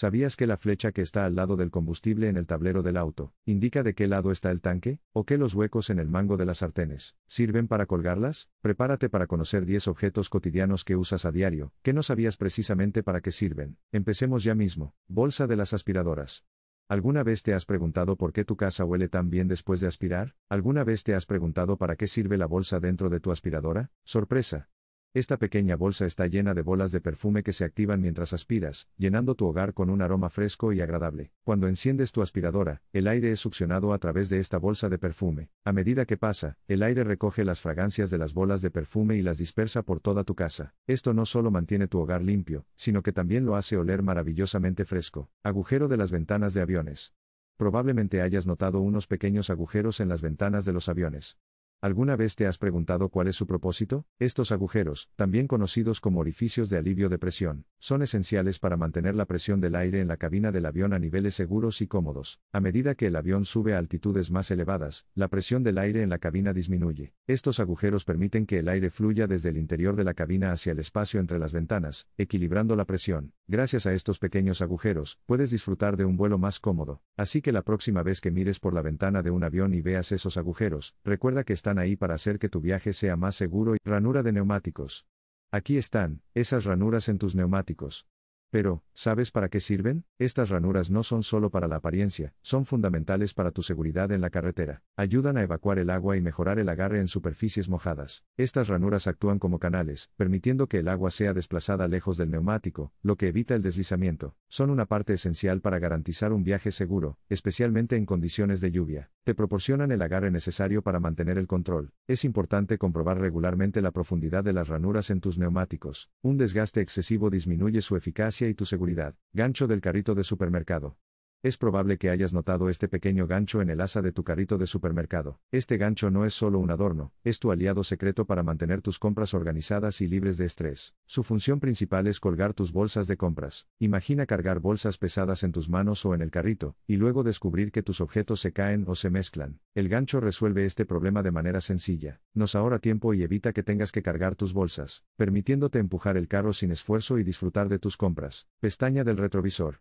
¿Sabías que la flecha que está al lado del combustible en el tablero del auto, indica de qué lado está el tanque, o que los huecos en el mango de las sartenes, sirven para colgarlas? Prepárate para conocer 10 objetos cotidianos que usas a diario, que no sabías precisamente para qué sirven. Empecemos ya mismo. Bolsa de las aspiradoras. ¿Alguna vez te has preguntado por qué tu casa huele tan bien después de aspirar? ¿Alguna vez te has preguntado para qué sirve la bolsa dentro de tu aspiradora? Sorpresa, esta pequeña bolsa está llena de bolas de perfume que se activan mientras aspiras, llenando tu hogar con un aroma fresco y agradable. Cuando enciendes tu aspiradora, el aire es succionado a través de esta bolsa de perfume. A medida que pasa, el aire recoge las fragancias de las bolas de perfume y las dispersa por toda tu casa. Esto no solo mantiene tu hogar limpio, sino que también lo hace oler maravillosamente fresco. Agujero de las ventanas de aviones. Probablemente hayas notado unos pequeños agujeros en las ventanas de los aviones. ¿Alguna vez te has preguntado cuál es su propósito? Estos agujeros, también conocidos como orificios de alivio de presión, son esenciales para mantener la presión del aire en la cabina del avión a niveles seguros y cómodos. A medida que el avión sube a altitudes más elevadas, la presión del aire en la cabina disminuye. Estos agujeros permiten que el aire fluya desde el interior de la cabina hacia el espacio entre las ventanas, equilibrando la presión. Gracias a estos pequeños agujeros, puedes disfrutar de un vuelo más cómodo. Así que la próxima vez que mires por la ventana de un avión y veas esos agujeros, recuerda que está ahí para hacer que tu viaje sea más seguro y ranura de neumáticos. Aquí están, esas ranuras en tus neumáticos. Pero, ¿sabes para qué sirven? Estas ranuras no son solo para la apariencia, son fundamentales para tu seguridad en la carretera. Ayudan a evacuar el agua y mejorar el agarre en superficies mojadas. Estas ranuras actúan como canales, permitiendo que el agua sea desplazada lejos del neumático, lo que evita el deslizamiento. Son una parte esencial para garantizar un viaje seguro, especialmente en condiciones de lluvia te proporcionan el agarre necesario para mantener el control. Es importante comprobar regularmente la profundidad de las ranuras en tus neumáticos. Un desgaste excesivo disminuye su eficacia y tu seguridad. Gancho del carrito de supermercado. Es probable que hayas notado este pequeño gancho en el asa de tu carrito de supermercado. Este gancho no es solo un adorno, es tu aliado secreto para mantener tus compras organizadas y libres de estrés. Su función principal es colgar tus bolsas de compras. Imagina cargar bolsas pesadas en tus manos o en el carrito, y luego descubrir que tus objetos se caen o se mezclan. El gancho resuelve este problema de manera sencilla. Nos ahorra tiempo y evita que tengas que cargar tus bolsas, permitiéndote empujar el carro sin esfuerzo y disfrutar de tus compras. Pestaña del retrovisor.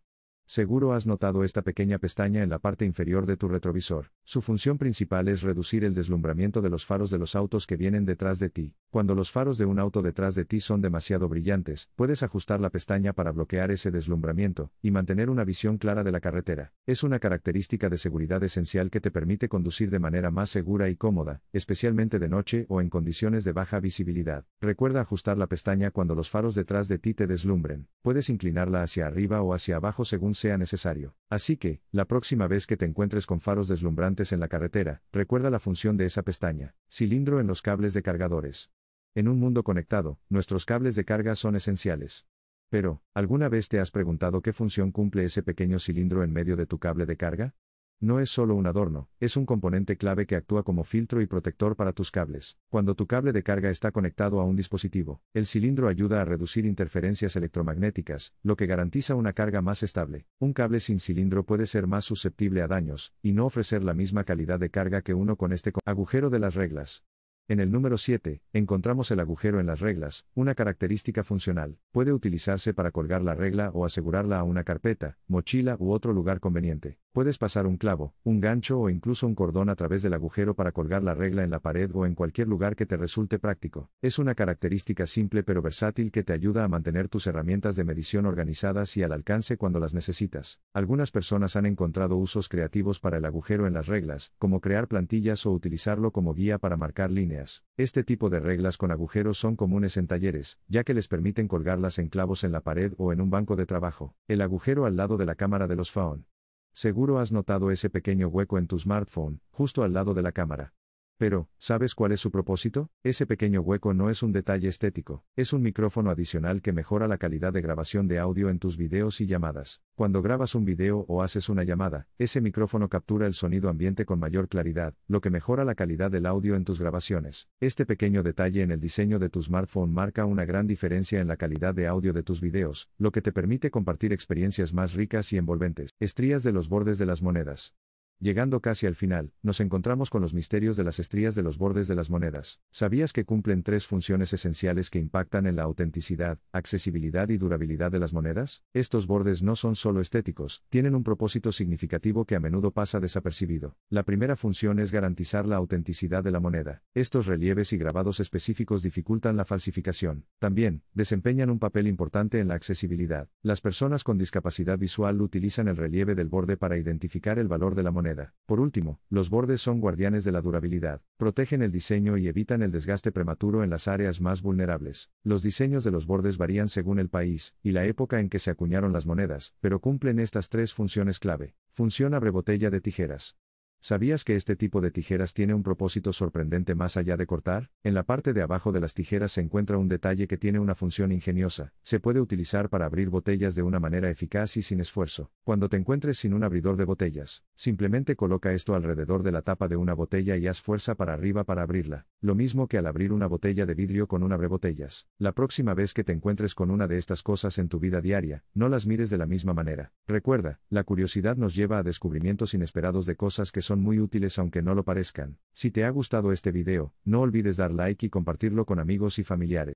Seguro has notado esta pequeña pestaña en la parte inferior de tu retrovisor. Su función principal es reducir el deslumbramiento de los faros de los autos que vienen detrás de ti. Cuando los faros de un auto detrás de ti son demasiado brillantes, puedes ajustar la pestaña para bloquear ese deslumbramiento y mantener una visión clara de la carretera. Es una característica de seguridad esencial que te permite conducir de manera más segura y cómoda, especialmente de noche o en condiciones de baja visibilidad. Recuerda ajustar la pestaña cuando los faros detrás de ti te deslumbren. Puedes inclinarla hacia arriba o hacia abajo según sea necesario. Así que, la próxima vez que te encuentres con faros deslumbrantes en la carretera, recuerda la función de esa pestaña. Cilindro en los cables de cargadores. En un mundo conectado, nuestros cables de carga son esenciales. Pero, ¿alguna vez te has preguntado qué función cumple ese pequeño cilindro en medio de tu cable de carga? No es solo un adorno, es un componente clave que actúa como filtro y protector para tus cables. Cuando tu cable de carga está conectado a un dispositivo, el cilindro ayuda a reducir interferencias electromagnéticas, lo que garantiza una carga más estable. Un cable sin cilindro puede ser más susceptible a daños, y no ofrecer la misma calidad de carga que uno con este agujero de las reglas. En el número 7, encontramos el agujero en las reglas, una característica funcional, puede utilizarse para colgar la regla o asegurarla a una carpeta, mochila u otro lugar conveniente. Puedes pasar un clavo, un gancho o incluso un cordón a través del agujero para colgar la regla en la pared o en cualquier lugar que te resulte práctico. Es una característica simple pero versátil que te ayuda a mantener tus herramientas de medición organizadas y al alcance cuando las necesitas. Algunas personas han encontrado usos creativos para el agujero en las reglas, como crear plantillas o utilizarlo como guía para marcar líneas. Este tipo de reglas con agujeros son comunes en talleres, ya que les permiten colgarlas en clavos en la pared o en un banco de trabajo. El agujero al lado de la cámara de los faun. Seguro has notado ese pequeño hueco en tu smartphone, justo al lado de la cámara. Pero, ¿sabes cuál es su propósito? Ese pequeño hueco no es un detalle estético, es un micrófono adicional que mejora la calidad de grabación de audio en tus videos y llamadas. Cuando grabas un video o haces una llamada, ese micrófono captura el sonido ambiente con mayor claridad, lo que mejora la calidad del audio en tus grabaciones. Este pequeño detalle en el diseño de tu smartphone marca una gran diferencia en la calidad de audio de tus videos, lo que te permite compartir experiencias más ricas y envolventes. Estrías de los bordes de las monedas. Llegando casi al final, nos encontramos con los misterios de las estrías de los bordes de las monedas. ¿Sabías que cumplen tres funciones esenciales que impactan en la autenticidad, accesibilidad y durabilidad de las monedas? Estos bordes no son solo estéticos, tienen un propósito significativo que a menudo pasa desapercibido. La primera función es garantizar la autenticidad de la moneda. Estos relieves y grabados específicos dificultan la falsificación. También, desempeñan un papel importante en la accesibilidad. Las personas con discapacidad visual utilizan el relieve del borde para identificar el valor de la moneda por último, los bordes son guardianes de la durabilidad, protegen el diseño y evitan el desgaste prematuro en las áreas más vulnerables. Los diseños de los bordes varían según el país y la época en que se acuñaron las monedas, pero cumplen estas tres funciones clave. Función abre botella de tijeras. ¿Sabías que este tipo de tijeras tiene un propósito sorprendente más allá de cortar? En la parte de abajo de las tijeras se encuentra un detalle que tiene una función ingeniosa. Se puede utilizar para abrir botellas de una manera eficaz y sin esfuerzo. Cuando te encuentres sin un abridor de botellas, simplemente coloca esto alrededor de la tapa de una botella y haz fuerza para arriba para abrirla lo mismo que al abrir una botella de vidrio con un abrebotellas. La próxima vez que te encuentres con una de estas cosas en tu vida diaria, no las mires de la misma manera. Recuerda, la curiosidad nos lleva a descubrimientos inesperados de cosas que son muy útiles aunque no lo parezcan. Si te ha gustado este video, no olvides dar like y compartirlo con amigos y familiares.